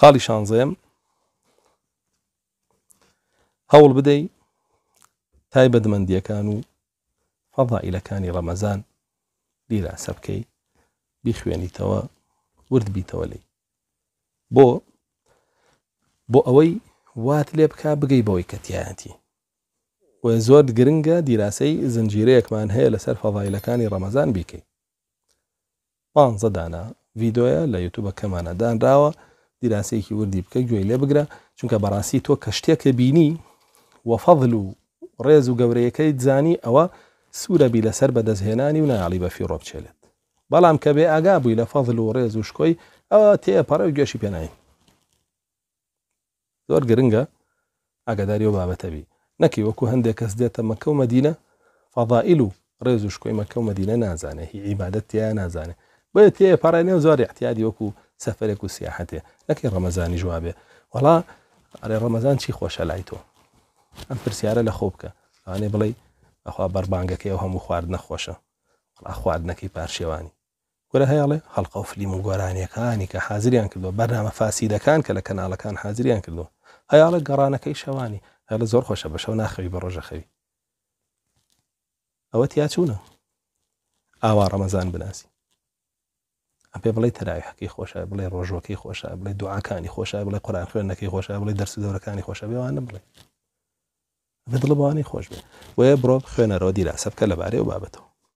خاڵی شانزەیەم هەوڵ بدەی تایبەتمەندیەکان و فەضائیلەکانی ڕەمەزان لیرە ئەسە بکەی بیخوێنیتەوە ورد بیتەوە لی بۆ بۆ ئەوەی وات لێ بک بگەی بەوەی کەتیایەتی و زۆر گرنگە دیراسەی زنجیرەیەکمان هەیە لەسەر فەضایلەکانی ڕەمەزان بیکەی پانزە دانا ڤیددیۆە لە یوتوبە کەمانە دانراوە دیراسەیەکی وردی بکە گوێی لێ بگرە چونکە بەڕاستی تۆ کە شتێکە بینی وەفەضل و ڕێز و گەورەیەەکەی زانی ئەوە سوورەبی لەسەر بەدەستهێنانی و نایاڵی بەفی ڕۆ بچێت بەڵام کە بێ ئاگا بووی لە فەضل و ڕێز و شکۆی ئەوە تێپەڕە و گوێشی پێناایی زۆر گرنگە ئاگاداری و بابەتەبی نەکی وەکو هەندێک کەس دێتە مەکە و مەدینە فەضائیل و ڕێز و شکۆی مەکە و مەدینە نازانێت هی عیبادەت تیا نازانێت بە تێ پارێنێ زۆر احتیادی وەکو سەفرێک و سیاحەتێ نەکەی ڕەمەزانی جوابێ وڵا ئەرێ ڕەمەزان چی خۆشە لای تۆ ئەم پرسیارە لە خۆ بکە ئەوانێ بڵێ ئەخوا بەربانگەکەی ئەو هەموو خوارد نەخۆشە خواردنەکەی پارشێوانی گۆرە هەیەڵێ هەڵقە و فلیم و گۆرانیەکانی کە حازریان کردو بەرنامە فاسیدەکان کە لە کەناڵەکان حازریان کردو هەیاڵە گەڕانەکەی شەوانی هەڵە زۆر خۆشە بە شەو ناخەوی بە ڕۆژەخەوی ئەوە تیا چوونە ئاوا ڕەمەزان بناسی پێ بڵی تەراویحەکەی خۆشە بڵێ ڕۆژۆکی خۆشە بڵێ دوعاکانی خۆشە بڵێ قۆران خوێنەکەی خۆشە بڵێ دەرسی دەورەکانی خۆشە بێوانە بڵێ بە دڵبوانی خۆش بێ وەیە بڕۆ خوێنەرەوە دیراسە بکە لەبارەی و بابەتەوە